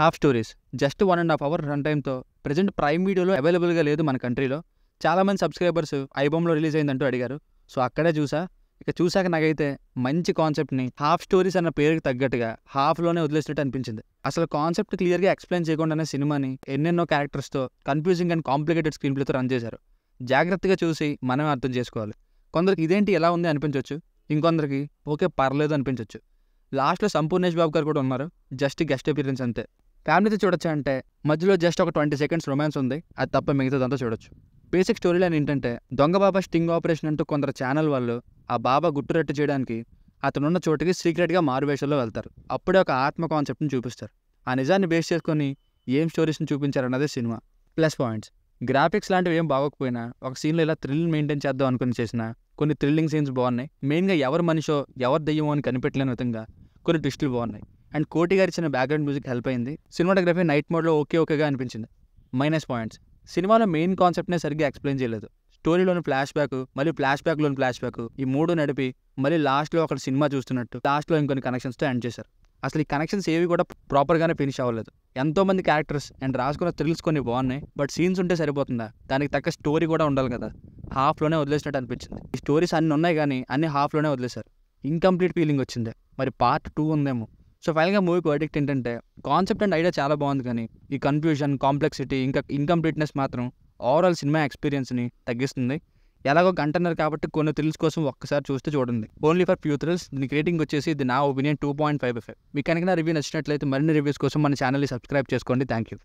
half stories just one and half hour run టైమ్తో present prime వీడియోలో అవైలబుల్గా లేదు మన కంట్రీలో చాలామంది సబ్స్క్రైబర్స్ ఐబమ్లో రిలీజ్ అయిందంటూ అడిగారు సో అక్కడే చూసా ఇక చూశాక నాకైతే మంచి కాన్సెప్ట్ని హాఫ్ స్టోరీస్ అన్న పేరుకి తగ్గట్టుగా హాఫ్లోనే వదిలేసినట్టు అనిపించింది అసలు కాన్సెప్ట్ క్లియర్గా ఎక్స్ప్లెయిన్ చేయకుండానే సినిమాని ఎన్నెన్నో క్యారెక్టర్స్తో కన్ఫ్యూజింగ్ అండ్ కాంప్లికేటెడ్ స్క్రీన్ ప్లేతో రన్ చేశారు జాగ్రత్తగా చూసి మనమే అర్థం చేసుకోవాలి కొందరికి ఇదేంటి ఎలా ఉంది అనిపించవచ్చు ఇంకొందరికి ఓకే పర్లేదు అనిపించవచ్చు లాస్ట్లో సంపూర్ణేష్ బాబు గారు కూడా ఉన్నారు జస్ట్ గెస్ట్ అపీరెన్స్ అంతే ఫ్యామిలీతో చూడొచ్చు అంటే మధ్యలో జస్ట్ ఒక ట్వంటీ సెకండ్స్ రొమాన్స్ ఉంది అది తప్ప మిగతాదంతా చూడొచ్చు బేసిక్ స్టోరీ లైన్ ఏంటంటే దొంగ బాబా స్టింగ్ ఆపరేషన్ అంటూ కొందరు ఛానల్ వాళ్ళు ఆ బాబా గుట్టురెట్టు చేయడానికి అతనున్న చోటుకి సీక్రెట్గా మారువేషంలో వెళ్తారు అప్పుడే ఒక ఆత్మ కాన్సెప్ట్ని చూపిస్తారు ఆ నిజాన్ని బేస్ చేసుకొని ఏం స్టోరీస్ని చూపించారన్నదే సినిమా ప్లస్ పాయింట్స్ గ్రాఫిక్స్ లాంటివి ఏం బాగోకపోయినా ఒక సీన్లో ఇలా థ్రిల్ మెయింటైన్ చేద్దాం అనుకుని చేసిన కొన్ని థ్రిల్లింగ్ సీన్స్ బాగున్నాయి మెయిన్గా ఎవరు మనిషో ఎవరు దెయ్యమో అని కనిపెట్టలేని విధంగా కొన్ని ట్విస్టులు బాగున్నాయి అండ్ కోటి గారి ఇచ్చిన బ్యాక్గ్రౌండ్ మ్యూజిక్ హెల్ప్ అయింది సినిమాటోగ్రఫీ నైట్ మోడ్లో ఓకే ఓకేగా అనిపించింది మైనస్ పాయింట్స్ సినిమాలో మెయిన్ కాన్సెప్ట్నే సరిగ్గా ఎక్స్ప్లెయిన్ చేయలేదు స్టోరీలోని ఫ్లాష్ బ్యాక్ మళ్ళీ ఫ్లాష్ బ్యాక్లోని ఫ్లాష్ బ్యాక్ ఈ మూడు నడిపి మళ్ళీ లాస్ట్లో ఒక సినిమా చూస్తున్నట్టు లాస్ట్లో ఇంకొన్ని కనెక్షన్స్తో ఎండ్ చేశారు అసలు ఈ కనెక్షన్స్ ఏవి కూడా ప్రాపర్గానే ఫినిష్ అవ్వలేదు ఎంతోమంది క్యారెక్టర్స్ అండ్ రాసుకున్న థ్రిల్స్ కొన్ని బాగున్నాయి బట్ సీన్స్ ఉంటే సరిపోతుందా దానికి తగ్గ స్టోరీ కూడా ఉండాలి కదా హాఫ్లోనే వదిలేసినట్టు అనిపించింది ఈ స్టోరీస్ అన్నీ ఉన్నాయి కానీ అన్ని హాఫ్లోనే వదిలేశారు ఇన్కంప్లీట్ ఫీలింగ్ వచ్చింది మరి పార్ట్ టూ ఉందేమో సో ఫైనల్గా మూవీకి వర్డిక్ట్ ఏంటంటే కాన్సెప్ట్ అండ్ ఐడియా చాలా బాగుంది కానీ ఈ కన్ఫ్యూజన్ కాంప్లెక్సిటీ ఇంకా ఇన్కంప్లీట్నెస్ మాత్రం ఓవరాల్ సినిమా ఎక్స్పీరియన్స్ని తగ్గిస్తుంది ఎలాగో కంటనర్ కాబట్టి కొన్ని థ్రిల్స్ కోసం ఒక్కసారి చూస్తే చూడండి ఓన్లీ ఫర్ ఫ్యూ థ్రిల్స్ దీనికి రేటింగ్ వచ్చేసి ఇది నా opinion two point five five మీకు కనుక నా రివ్యూ నచ్చినట్లయితే మరిన్ని రివ్యూస్ కోసం మన ఛానల్ని సబ్స్క్రైబ్ చేసుకోండి థ్యాంక్ యూ